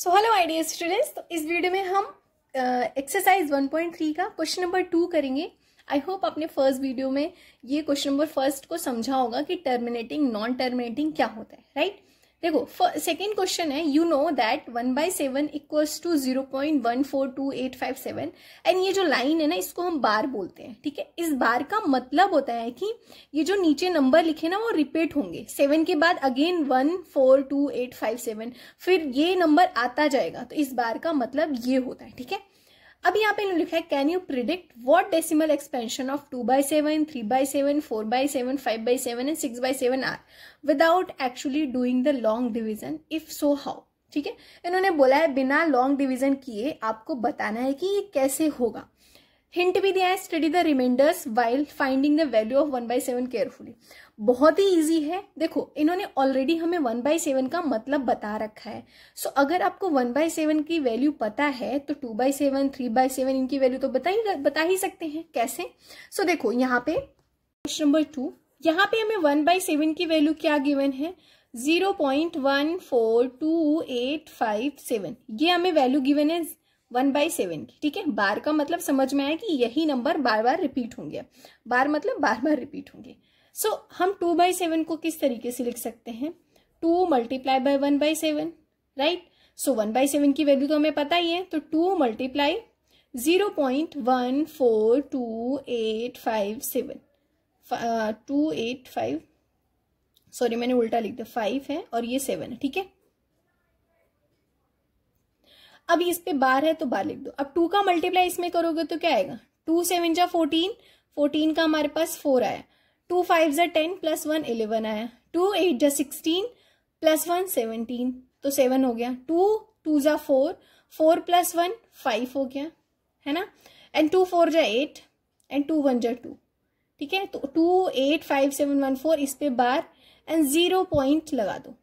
So hello idea students तो इस video में हम एक्सरसाइज uh, 1.3 का क्वेश्चन नंबर टू करेंगे आई होप आपने फर्स्ट वीडियो में ये क्वेश्चन नंबर फर्स्ट को समझा होगा कि टर्मिनेटिंग नॉन टर्मिनेटिंग क्या होता है राइट right? देखो सेकेंड क्वेश्चन है you know that one by seven equals to zero point one four two eight five seven and ये जो लाइन है ना इसको हम बार बोलते हैं ठीक है इस बार का मतलब होता है कि ये जो नीचे नंबर लिखे ना वो रिपीट होंगे सेवन के बाद again one four two eight five seven फिर ये नंबर आता जाएगा तो इस बार का मतलब ये होता है ठीक है अब यहाँ पे लिखा है can you predict what decimal expansion of two by seven three by seven four by seven five by seven and six by seven are without actually doing the long division if so how ठीक है इन्होंने बोला है बिना long division किए आपको बताना है कि ये कैसे होगा हिंट भी दिया है study the remainders while finding the value of one by seven carefully बहुत ही इजी है देखो इन्होंने ऑलरेडी हमें वन बाई सेवन का मतलब बता रखा है सो so, अगर आपको वन बाई सेवन की वैल्यू पता है तो two by seven three by seven इनकी वैल्यू तो बता ही बता ही सकते हैं कैसे सो so, देखो यहाँ पे क्वेश्चन नंबर टू यहाँ पे हमें वन बाई सेवन की वैल्यू क्या गिवन है zero point one four two eight five seven ये हमें वैल्यू गिवन है वन बाई सेवन की ठीक है बार का मतलब समझ में आया कि यही नंबर बार बार रिपीट होंगे बार मतलब बार बार रिपीट होंगे सो so, हम टू बाई सेवन को किस तरीके से लिख सकते हैं two multiply by one by seven right so one by seven की वैल्यू तो हमें पता ही है तो two multiply zero point one four two eight five seven two eight five sorry मैंने उल्टा लिख दिया फाइव है और ये सेवन है ठीक है अब इस पे बार है तो बार लिख दो अब टू का मल्टीप्लाई इसमें करोगे तो क्या आएगा टू सेवन जा फोर्टीन फोर्टीन का हमारे पास फोर आया टू फाइव जा टेन प्लस वन इलेवन आया टू एट जा सिक्सटीन प्लस वन सेवनटीन तो सेवन हो गया टू टू जा four four plus one five हो गया है ना एंड टू फोर जा एट एंड टू वन जा टू ठीक है तो two eight five seven one four इस पे बार एंड जीरो पॉइंट लगा दो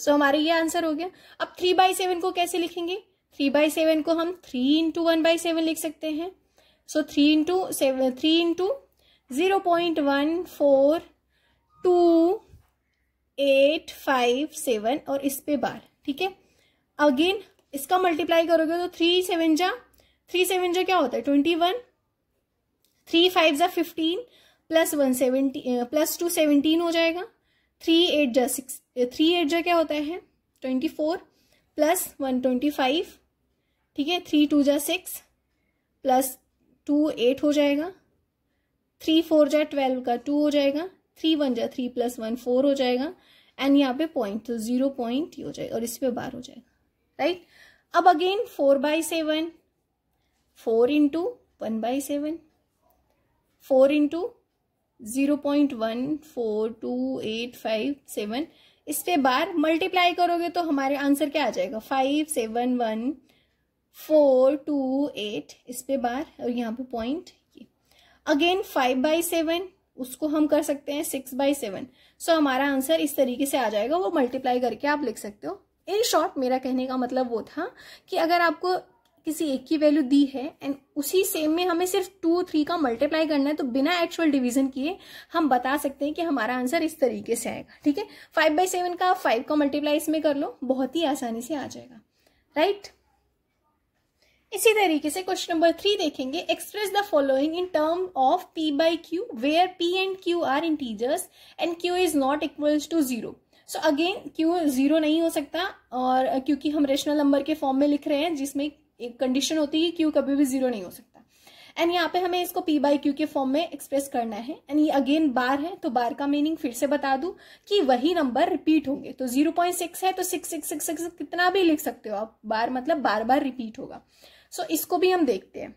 सो so, हमारा ये आंसर हो गया अब थ्री बाई सेवन को कैसे लिखेंगे थ्री बाई सेवन को हम three into one by seven लिख सकते हैं so three into seven three into zero point one four two eight five seven और इस पे बार ठीक है अगेन इसका मल्टीप्लाई करोगे तो थ्री सेवन जा थ्री सेवन जा क्या होता है ट्वेंटी वन थ्री फाइव जा fifteen plus one seventy plus two seventeen हो जाएगा थ्री एट जा सिक्स थ्री एट जा क्या होता है twenty four plus one twenty five ठीक है थ्री टू जा सिक्स प्लस टू एट हो जाएगा थ्री फोर जा ट्वेल्व का टू हो जाएगा थ्री वन जा थ्री प्लस वन फोर हो जाएगा एंड यहाँ पे पॉइंट तो जीरो पॉइंट हो जाएगा और इस पर बार हो जाएगा राइट अब again four by seven four into one by seven four into zero point one four two eight five seven इस पे बार मल्टीप्लाई करोगे तो हमारे आंसर क्या आ जाएगा five seven one four two eight इस पे बार और यहाँ पे point again five by seven उसको हम कर सकते हैं सिक्स बाई सेवन सो हमारा आंसर इस तरीके से आ जाएगा वो मल्टीप्लाई करके आप लिख सकते हो इन शॉर्ट मेरा कहने का मतलब वो था कि अगर आपको किसी एक की वैल्यू दी है एंड उसी सेम में हमें सिर्फ टू थ्री का मल्टीप्लाई करना है तो बिना एक्चुअल डिवीजन किए हम बता सकते हैं कि हमारा आंसर इस तरीके से आएगा ठीक है फाइव बाई सेवन का फाइव का मल्टीप्लाई इसमें कर लो बहुत ही आसानी से आ जाएगा राइट इसी तरीके से क्वेश्चन नंबर थ्री देखेंगे express the following in term of P by Q where P and Q are integers and Q is not equals to zero so again Q zero नहीं हो सकता और क्योंकि हम रेशनल नंबर के form में लिख रहे हैं जिसमें एक कंडीशन होती है क्यू कभी भी जीरो नहीं हो सकता एंड यहाँ पे हमें इसको पी बाई क्यू के फॉर्म में एक्सप्रेस करना है एंड ये अगेन बार है तो बार का मीनिंग फिर से बता दू कि वही नंबर रिपीट होंगे तो जीरो पॉइंट सिक्स है तो सिक्स सिक्स सिक्स सिक्स कितना भी लिख सकते हो आप बार मतलब बार बार रिपीट होगा सो so, इसको भी हम देखते हैं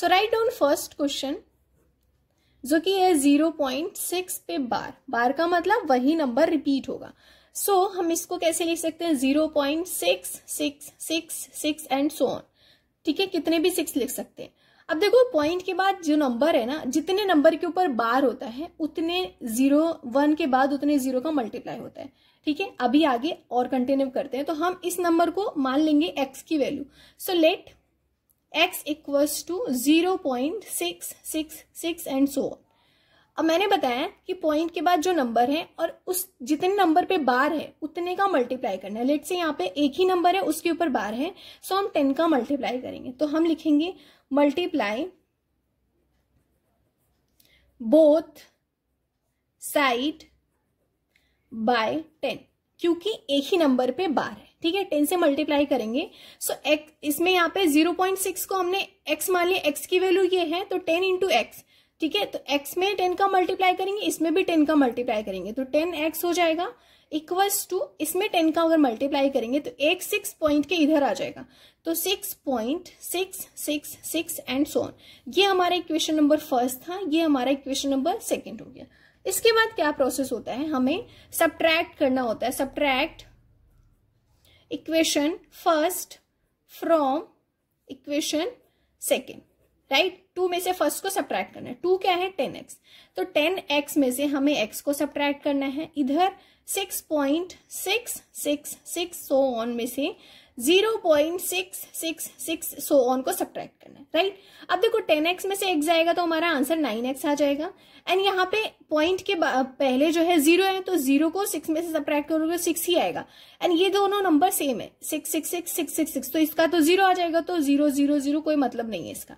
so write down first question जो कि है जीरो पॉइंट सिक्स पे बार बार का मतलब वही नंबर रिपीट होगा सो so, हम इसको कैसे लिख सकते हैं zero point six six six six and so on ठीक है कितने भी सिक्स लिख सकते हैं अब देखो पॉइंट के बाद जो नंबर है ना जितने नंबर के ऊपर बार होता है उतने जीरो वन के बाद उतने जीरो का मल्टीप्लाई होता है ठीक है अभी आगे और कंटिन्यू करते हैं तो हम इस नंबर को मान लेंगे एक्स की value so let x equals to zero point six six six and so on अब मैंने बताया कि पॉइंट के बाद जो नंबर है और उस जितने नंबर पे बार है उतने का मल्टीप्लाई करना है लेट से यहाँ पे एक ही नंबर है उसके ऊपर बार है सो हम टेन का मल्टीप्लाई करेंगे तो हम लिखेंगे multiply both side by ten क्योंकि एक ही नंबर पे बार है ठीक है टेन से मल्टीप्लाई करेंगे सो so, इसमें यहाँ पे जीरो पॉइंट सिक्स को हमने एक्स मान लिया एक्स की वैल्यू ये है तो टेन इंटू एक्स ठीक है तो x में टेन का मल्टीप्लाई करेंगे इसमें भी टेन का मल्टीप्लाई करेंगे तो टेन एक्स हो जाएगा इक्वल्स टू इसमें टेन का अगर मल्टीप्लाई करेंगे तो एक सिक्स पॉइंट के इधर आ जाएगा तो six point six six six and so on ये हमारा इक्वेशन नंबर फर्स्ट था ये हमारा इक्वेशन नंबर सेकेंड हो गया इसके बाद क्या प्रोसेस होता है हमें सब्ट्रैक्ट करना होता है subtract equation first from equation second right two में से फर्स्ट को सब्ट्रैक्ट करना है टू क्या है टेन एक्स तो टेन एक्स में से हमें एक्स को सब्ट्रैक्ट करना है इधर six point six six six so on में से zero point six six six so on को सब्ट्रैक्ट करना है राइट right? अब देखो टेन एक्स में से एक्स जाएगा तो हमारा आंसर नाइन एक्स आ जाएगा एंड यहाँ पे पॉइंट के पहले जो है जीरो है तो जीरो को सिक्स में से सब्ट्रैक्ट करोगे सिक्स ही आएगा एंड ये दोनों नंबर सेम है six six six six six six तो इसका तो जीरो आ जाएगा तो जीरो जीरो जीरो कोई मतलब नहीं है इसका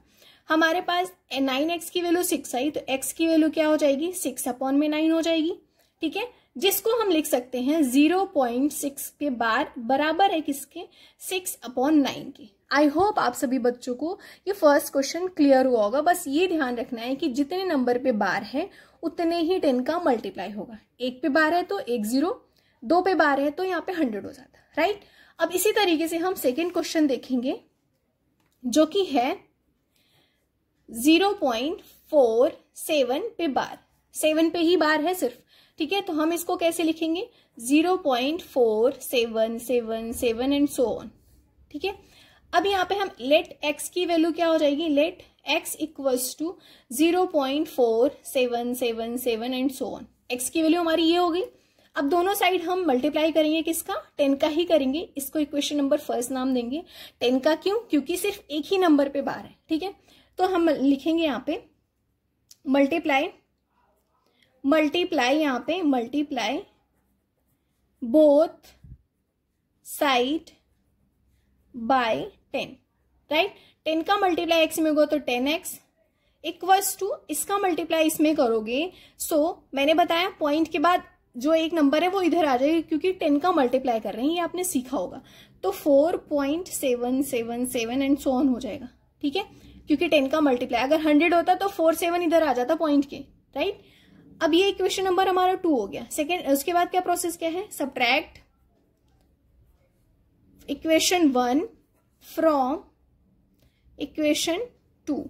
हमारे पास नाइन एक्स की वैल्यू सिक्स आई तो एक्स की वैल्यू क्या हो जाएगी सिक्स अपॉन में नाइन हो जाएगी ठीक है जिसको हम लिख सकते हैं जीरो पॉइंट सिक्स के बार बराबर है किसके सिक्स अपॉन नाइन के आई होप आप सभी बच्चों को ये फर्स्ट क्वेश्चन क्लियर हुआ होगा बस ये ध्यान रखना है कि जितने नंबर पे बार है उतने ही टेन का मल्टीप्लाई होगा एक पे बार है तो एक जीरो दो पे बार है तो यहाँ पे हंड्रेड हो जाता है राइट अब इसी तरीके से हम सेकेंड क्वेश्चन देखेंगे जो कि है जीरो पॉइंट फोर सेवन पे बार सेवन पे ही बार है सिर्फ ठीक है तो हम इसको कैसे लिखेंगे zero point four seven seven seven and so on ठीक है अब यहाँ पे हम लेट एक्स की वैल्यू क्या हो जाएगी let x equals to zero point four seven seven seven and so on X की वैल्यू हमारी ये हो गई अब दोनों साइड हम मल्टीप्लाई करेंगे किसका टेन का ही करेंगे इसको इक्वेशन नंबर फर्स्ट नाम देंगे टेन का क्यों क्योंकि सिर्फ एक ही नंबर पे बार है ठीक है तो हम लिखेंगे यहाँ पे मल्टीप्लाई मल्टीप्लाई यहाँ पे multiply both side by ten right ten का मल्टीप्लाई एक्स में होगा तो टेन एक्स इक्वल्स टू इसका मल्टीप्लाई इसमें करोगे सो so, मैंने बताया पॉइंट के बाद जो एक नंबर है वो इधर आ जाएगा क्योंकि टेन का मल्टीप्लाई कर रहे हैं ये आपने सीखा होगा तो four point seven seven seven and so on हो जाएगा ठीक है क्योंकि टेन का मल्टीप्लाई अगर हंड्रेड होता तो फोर सेवन इधर आ जाता पॉइंट के राइट अब ये इक्वेशन नंबर हमारा टू हो गया सेकेंड उसके बाद क्या प्रोसेस क्या है subtract equation one from equation two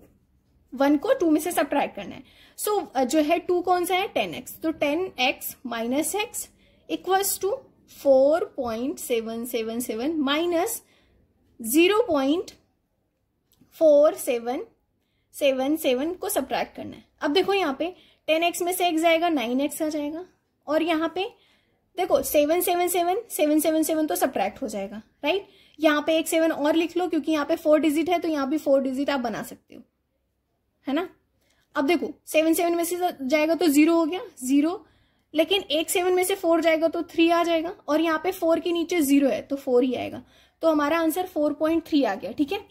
one को टू में से सब्ट्रैक्ट करना है सो so, जो है टू कौन सा है टेन एक्स तो ten x minus x equals to four point seven seven seven minus zero point four seven seven seven को सब्ट्रैक्ट करना है अब देखो यहाँ पे टेन एक्स में से एक्स जाएगा नाइन एक्स आ जाएगा और यहाँ पे देखो seven seven seven seven seven seven तो सब्ट्रैक्ट हो जाएगा राइट यहाँ पे एक सेवन और लिख लो क्योंकि यहाँ पे फोर डिजिट है तो यहाँ भी फोर डिजिट आप बना सकते हो है ना अब देखो सेवन सेवन में से जाएगा तो जीरो हो गया जीरो लेकिन एक सेवन में से फोर जाएगा तो थ्री आ जाएगा और यहाँ पे फोर के नीचे जीरो है तो फोर ही आएगा तो हमारा आंसर फोर पॉइंट थ्री आ गया ठीक है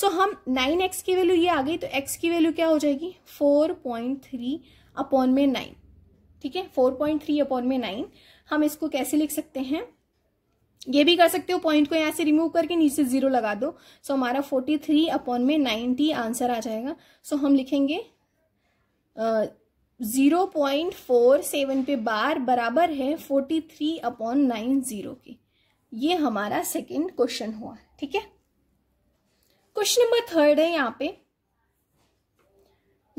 सो हम नाइन एक्स की वैल्यू ये आ गई तो एक्स की वैल्यू क्या हो जाएगी फोर पॉइंट थ्री अपॉन में नाइन ठीक है फोर पॉइंट थ्री अपॉन में नाइन हम इसको कैसे लिख सकते हैं ये भी कर सकते हो पॉइंट को यहाँ से रिमूव करके नीचे जीरो लगा दो सो so, हमारा फोर्टी थ्री अपॉन में नाइनटी आंसर आ जाएगा सो so, हम लिखेंगे जीरो पॉइंट फोर सेवन पे बार बराबर है forty three upon nine zero के ये हमारा सेकेंड क्वेश्चन हुआ ठीक है क्वेश्चन नंबर थर्ड है यहाँ पे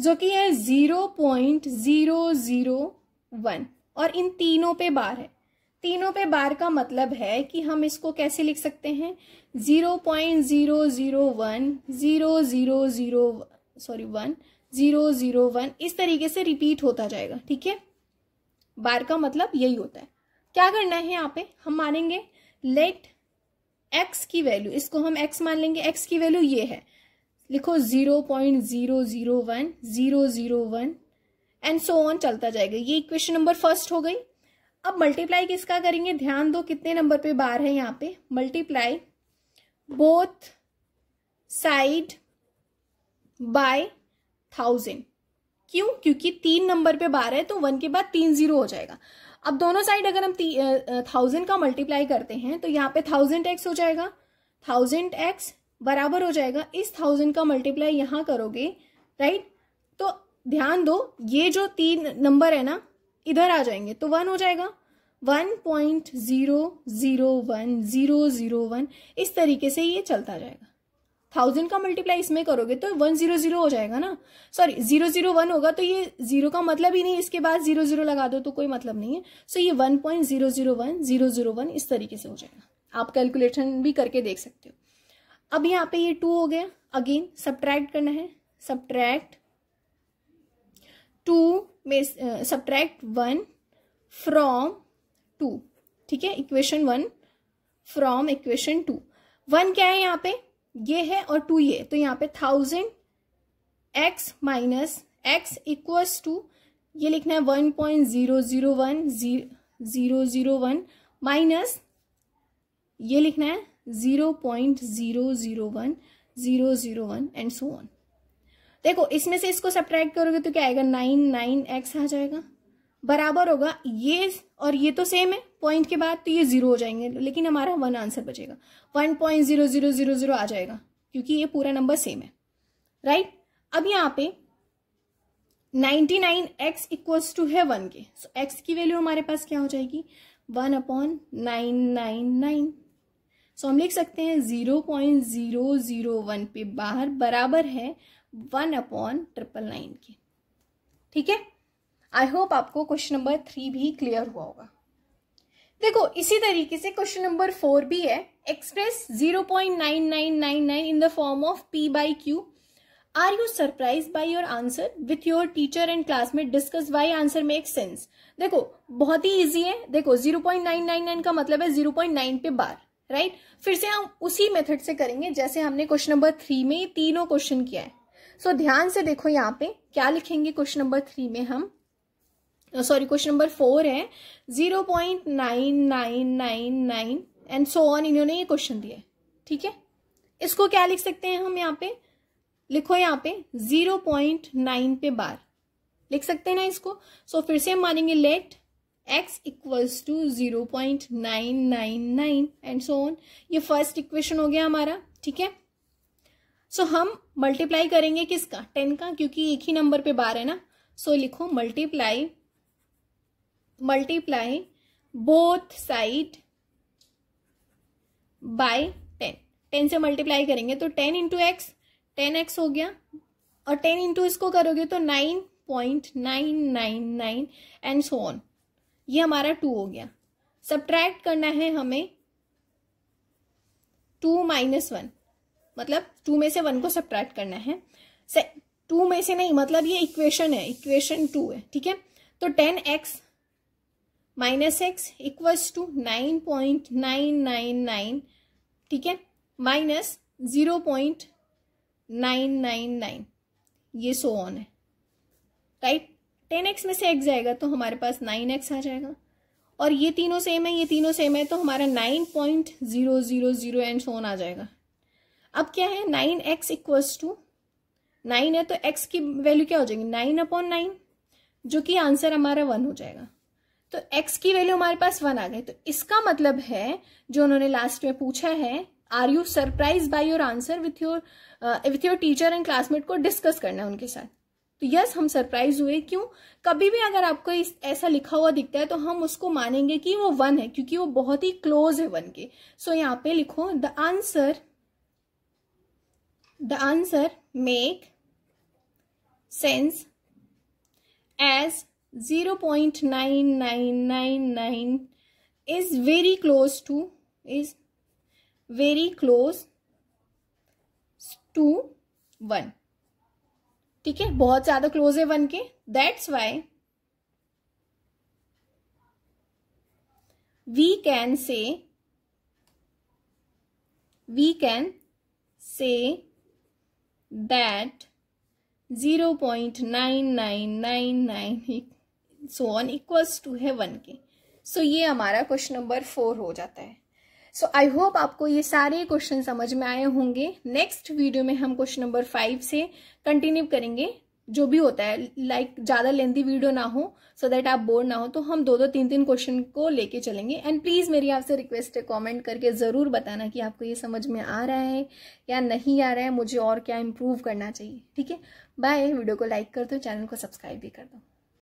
जो कि है zero point zero zero one और इन तीनों पे बार है तीनों पे बार का मतलब है कि हम इसको कैसे लिख सकते हैं zero point zero zero one zero zero zero sorry one zero zero one इस तरीके से रिपीट होता जाएगा ठीक है बार का मतलब यही होता है क्या करना है यहाँ पे हम मानेंगे लेट एक्स की वैल्यू इसको हम एक्स मान लेंगे एक्स की वैल्यू ये है लिखो zero point zero zero one zero zero one and so on चलता जाएगा ये इक्वेशन नंबर फर्स्ट हो गई अब मल्टीप्लाई किसका करेंगे ध्यान दो कितने नंबर पे बार है यहाँ पे multiply both side by thousand क्यों क्योंकि तीन नंबर पे बार है तो वन के बाद तीन जीरो हो जाएगा अब दोनों साइड अगर हम थाउजेंड का मल्टीप्लाई करते हैं तो यहाँ पे थाउजेंड एक्स हो जाएगा थाउजेंड एक्स बराबर हो जाएगा इस थाउजेंड का मल्टीप्लाई यहाँ करोगे राइट तो ध्यान दो ये जो तीन नंबर है ना इधर आ जाएंगे तो वन हो जाएगा one point zero zero one zero zero one इस तरीके से ये चलता जाएगा थाउजेंड का मल्टीप्लाई इसमें करोगे तो वन जीरो जीरो हो जाएगा ना सॉरी जीरो जीरो वन होगा तो ये जीरो का मतलब ही नहीं इसके बाद जीरो जीरो लगा दो तो कोई मतलब नहीं है सो so, ये one point zero zero one zero zero one इस तरीके से हो जाएगा आप कैलकुलेशन भी करके देख सकते हो अब यहाँ पे ये टू हो गया अगेन सब्ट्रैक्ट करना है सब्ट्रैक्ट टू में सब्ट्रैक्ट वन फ्रॉम टू ठीक है equation one from equation two one क्या है यहाँ पे ये है और टू ये तो यहाँ पे thousand X minus x equals to ये लिखना है one point zero zero one zero zero one minus ये लिखना है zero point zero zero one zero zero one and so on देखो इसमें से इसको सब्ट्रैक्ट करोगे तो क्या आएगा नाइन नाइन एक्स आ जाएगा बराबर होगा ये और ये तो सेम है पॉइंट के बाद तो ये जीरो हो जाएंगे लेकिन हमारा वन आंसर बचेगा one point zero zero zero zero आ जाएगा क्योंकि ये पूरा नंबर सेम है राइट अब यहाँ पे ninety nine x equals to है वन के सो so, की वैल्यू हमारे पास क्या हो जाएगी one upon nine nine nine so हम लिख सकते हैं zero point zero zero one पे बाहर बराबर है वन अपॉन ट्रिपल नाइन के ठीक है आई होप आपको क्वेश्चन नंबर थ्री भी क्लियर हुआ होगा देखो इसी तरीके से क्वेश्चन नंबर फोर भी है express zero point nine nine nine nine in the form of P by q are you surprise by your answer with your teacher and classmate discuss why answer make sense देखो बहुत ही easy है देखो zero point nine nine nine का मतलब है zero point nine पे बार right right? फिर से हम उसी मेथड से करेंगे जैसे हमने क्वेश्चन नंबर थ्री में तीनों क्वेश्चन किया है सो so, ध्यान से देखो यहाँ पे क्या लिखेंगे क्वेश्चन नंबर थ्री में हम सॉरी क्वेश्चन नंबर फोर है zero point nine nine nine nine and so on इन्होंने ये क्वेश्चन दिया है ठीक है इसको क्या लिख सकते हैं हम यहाँ पे लिखो यहाँ पे जीरो पॉइंट नाइन पे बार लिख सकते हैं ना इसको सो so, फिर से हम मानेंगे let x equals to zero point nine nine nine and so on ये फर्स्ट इक्वेशन हो गया हमारा ठीक है सो so, हम मल्टीप्लाई करेंगे किसका टेन का क्योंकि एक ही नंबर पे बार है ना सो so, लिखो multiply multiply both side by ten ten से मल्टीप्लाई करेंगे तो ten into x ten x हो गया और टेन इंटू इसको करोगे तो nine point nine nine nine and so on ये हमारा टू हो गया सब्ट्रैक्ट करना है हमें टू माइनस वन मतलब टू में से वन को सब्ट्रैक्ट करना है टू में से नहीं मतलब ये इक्वेशन है इक्वेशन टू है ठीक है तो ten x minus x equals to nine point nine nine nine ठीक है minus zero point nine nine nine ये सो ऑन है राइट टेन एक्स में से एक्स जाएगा तो हमारे पास नाइन एक्स आ जाएगा और ये तीनों सेम है ये तीनों सेम है तो हमारा nine point zero zero zero and so on आ जाएगा अब क्या है nine x equals to nine है तो एक्स की वैल्यू क्या हो जाएगी नाइन अपॉन नाइन जो कि आंसर हमारा वन हो जाएगा तो x की वैल्यू हमारे पास वन आ गई तो इसका मतलब है जो उन्होंने लास्ट में पूछा है are you surprise by your answer with your with your teacher and classmate को डिस्कस करना है उनके साथ तो यस हम सरप्राइज हुए क्यों कभी भी अगर आपको इस ऐसा लिखा हुआ दिखता है तो हम उसको मानेंगे कि वो वन है क्योंकि वो बहुत ही क्लोज है वन के सो so, यहाँ पे लिखो the answer the answer make sense as 0.999 is very close to is very close to one ठीक है बहुत ज्यादा क्लोज है one we can say we can say that 0.9999 so on equals to है one के सो so, ये हमारा question number four हो जाता है सो आई होप आपको ये सारे क्वेश्चन समझ में आए होंगे नेक्स्ट वीडियो में हम क्वेश्चन नंबर फाइव से कंटिन्यू करेंगे जो भी होता है लाइक like, ज़्यादा लेंदी वीडियो ना हो सो so दैट आप बोर ना हो तो हम दो दो तीन तीन क्वेश्चन को लेके चलेंगे एंड प्लीज़ मेरी आपसे रिक्वेस्ट है कमेंट करके ज़रूर बताना कि आपको ये समझ में आ रहा है या नहीं आ रहा है मुझे और क्या इम्प्रूव करना चाहिए ठीक है बाय वीडियो को लाइक कर दो चैनल को सब्सक्राइब भी कर दो